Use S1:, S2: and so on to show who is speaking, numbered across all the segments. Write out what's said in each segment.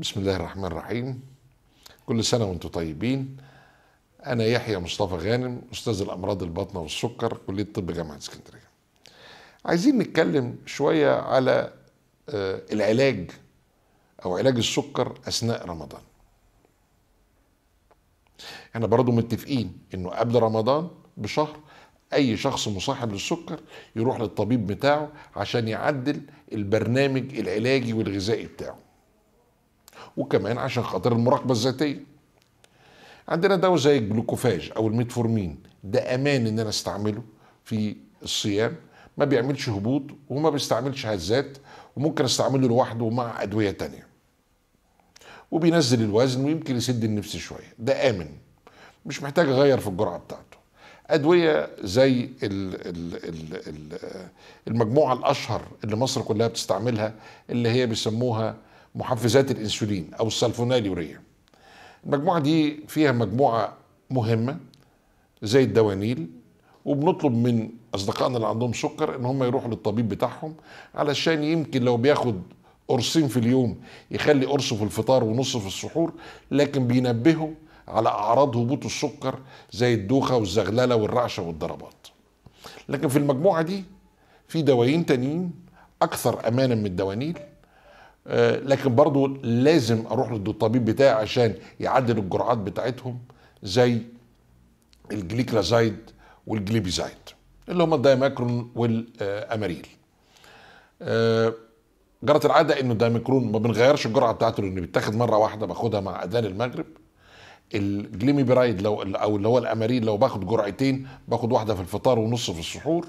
S1: بسم الله الرحمن الرحيم كل سنة وانتم طيبين أنا يحيى مصطفى غانم أستاذ الأمراض الباطنة والسكر كلية طب جامعة اسكندرية عايزين نتكلم شوية على آه، العلاج أو علاج السكر أثناء رمضان احنا برضو متفقين انه قبل رمضان بشهر اي شخص مصاحب للسكر يروح للطبيب بتاعه عشان يعدل البرنامج العلاجي والغذائي بتاعه وكمان عشان خاطر المراقبه الذاتيه عندنا دواء زي الجلوكوفاج او الميتفورمين ده امان ان انا استعمله في الصيام ما بيعملش هبوط وما بيستعملش هزات وممكن استعمله لوحده مع ادويه تانية وبينزل الوزن ويمكن يسد النفس شويه ده امن مش محتاج اغير في الجرعه بتاعته ادويه زي المجموعه الاشهر اللي مصر كلها بتستعملها اللي هي بيسموها محفزات الانسولين او السلفونيلوريا المجموعه دي فيها مجموعه مهمه زي الدوانيل وبنطلب من اصدقائنا اللي عندهم سكر ان هم يروحوا للطبيب بتاعهم علشان يمكن لو بياخد قرصين في اليوم يخلي قرصه في الفطار ونص في السحور لكن بينبهوا على اعراض هبوط السكر زي الدوخه والزغلله والرعشه والضربات لكن في المجموعه دي في دوايين تانيين اكثر امانا من الدوانيل آه، لكن برضو لازم اروح للطبيب بتاعي عشان يعدل الجرعات بتاعتهم زي الجليكلازايد والجليبيزايد اللي هم الدايماكرون والاماريل آه، جرت العاده انه الدايماكرون ما بنغيرش الجرعه بتاعته لانه بيتاخد مره واحده باخدها مع اذان المغرب الجليميبرايد لو او اللي هو الاماريل لو باخد جرعتين باخد واحده في الفطار ونص في السحور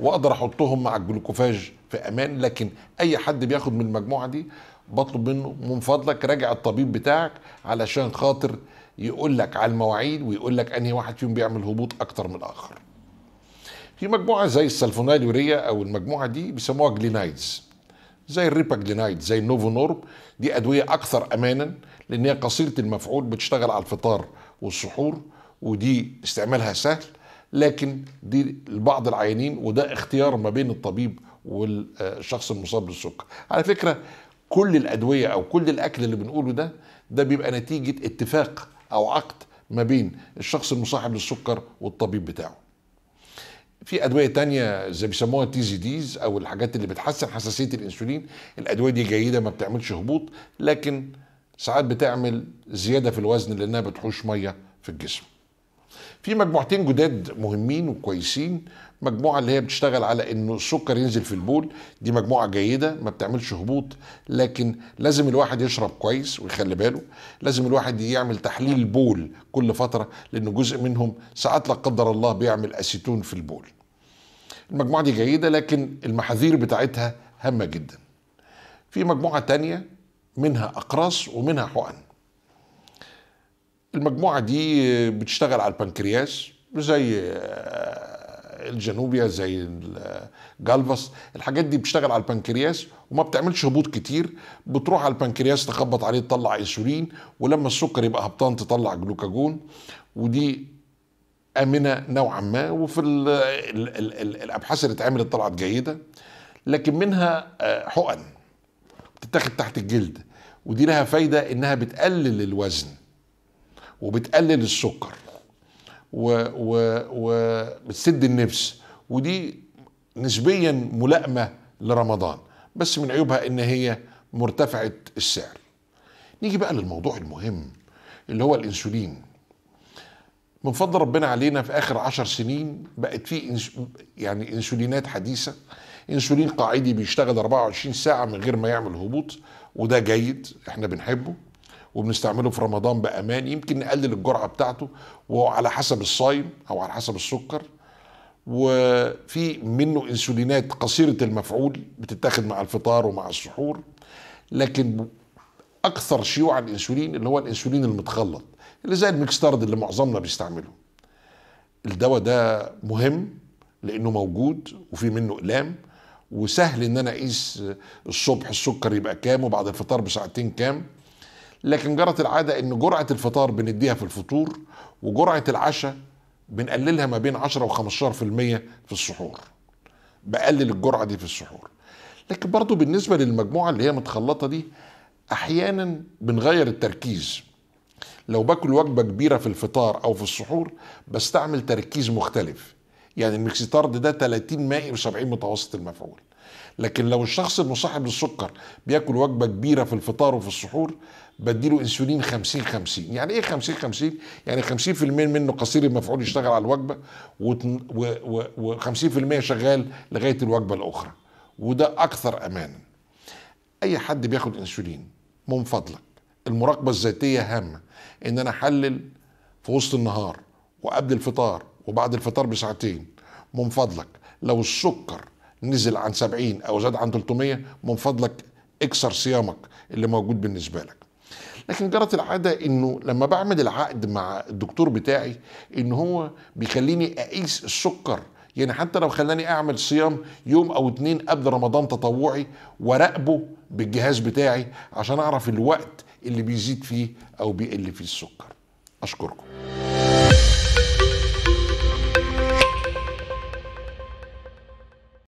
S1: واقدر احطهم مع الجلوكوفاج في امان لكن اي حد بياخد من المجموعه دي بطلب منه من فضلك راجع الطبيب بتاعك علشان خاطر يقول لك على المواعيد ويقول لك انهي واحد فيهم بيعمل هبوط اكتر من الاخر في مجموعه زي السلفونايلوريا او المجموعه دي بيسموها جلينايدز زي الريباجلينايد زي النوفو نورب دي ادويه اكثر امانا لان هي قصيره المفعول بتشتغل على الفطار والسحور ودي استعمالها سهل لكن دي لبعض العيانين وده اختيار ما بين الطبيب والشخص المصاب بالسكر على فكرة كل الأدوية أو كل الأكل اللي بنقوله ده ده بيبقى نتيجة اتفاق أو عقد ما بين الشخص المصاحب للسكر والطبيب بتاعه في ادويه تانية زي بيسموها تي زي ديز او الحاجات اللي بتحسن حساسيه الانسولين الادويه دي جيده ما بتعملش هبوط لكن ساعات بتعمل زياده في الوزن لانها بتحوش ميه في الجسم في مجموعتين جداد مهمين وكويسين مجموعة اللي هي بتشتغل على انه السكر ينزل في البول دي مجموعة جيدة ما بتعملش هبوط لكن لازم الواحد يشرب كويس ويخلي باله لازم الواحد يعمل تحليل بول كل فترة لان جزء منهم ساعات لا قدر الله بيعمل اسيتون في البول المجموعة دي جيدة لكن المحاذير بتاعتها هامة جدا في مجموعة تانية منها أقراص ومنها حقن المجموعة دي بتشتغل على البنكرياس زي آه، الجنوبيا زي الجالفاس الحاجات دي بتشتغل على البنكرياس وما بتعملش هبوط كتير بتروح على البنكرياس تخبط عليه تطلع انسولين ولما السكر يبقى هبطان تطلع جلوكاجون ودي امنه نوعا ما وفي الـ الـ الـ الـ الابحاث اللي اتعملت طلعت جيده لكن منها آه، حقن بتتاخد تحت الجلد ودي لها فايده انها بتقلل الوزن وبتقلل السكر وبتسد النفس ودي نسبيا ملائمة لرمضان بس من عيوبها ان هي مرتفعة السعر نيجي بقى للموضوع المهم اللي هو الانسولين من فضل ربنا علينا في اخر عشر سنين بقت في إنس... يعني انسولينات حديثه انسولين قاعدي بيشتغل 24 ساعه من غير ما يعمل هبوط وده جيد احنا بنحبه وبنستعمله في رمضان بامان يمكن نقلل الجرعه بتاعته وعلى حسب الصايم او على حسب السكر وفي منه انسولينات قصيره المفعول بتتاخد مع الفطار ومع السحور لكن اكثر شيوعا الانسولين اللي هو الانسولين المتخلط اللي زي الميكستارد اللي معظمنا بيستعمله الدواء ده مهم لانه موجود وفي منه اقلام وسهل ان انا اقيس الصبح السكر يبقى كام وبعد الفطار بساعتين كام لكن جرت العاده ان جرعه الفطار بنديها في الفطور وجرعه العشاء بنقللها ما بين 10 و 15% في السحور بقلل الجرعه دي في السحور لكن برضو بالنسبه للمجموعه اللي هي متخلطه دي احيانا بنغير التركيز لو باكل وجبه كبيره في الفطار او في السحور بستعمل تركيز مختلف يعني المكسيتارد ده 30 مائي و70 متوسط المفعول لكن لو الشخص المصاحب للسكر بياكل وجبه كبيره في الفطار وفي السحور بديله انسولين 50 50 يعني ايه 50 50 يعني 50% منه قصير المفعول يشتغل على الوجبه و50% شغال لغايه الوجبه الاخرى وده اكثر امانا اي حد بياخد انسولين من فضلك المراقبه الذاتيه هامه ان انا احلل في وسط النهار وقبل الفطار وبعد الفطار بساعتين من فضلك لو السكر نزل عن 70 او زاد عن 300 من فضلك اكسر صيامك اللي موجود بالنسبه لك لكن جرت العاده انه لما بعمل العقد مع الدكتور بتاعي ان هو بيخليني اقيس السكر يعني حتى لو خلاني اعمل صيام يوم او اتنين قبل رمضان تطوعي وراقبه بالجهاز بتاعي عشان اعرف الوقت اللي بيزيد فيه او بيقل فيه السكر اشكركم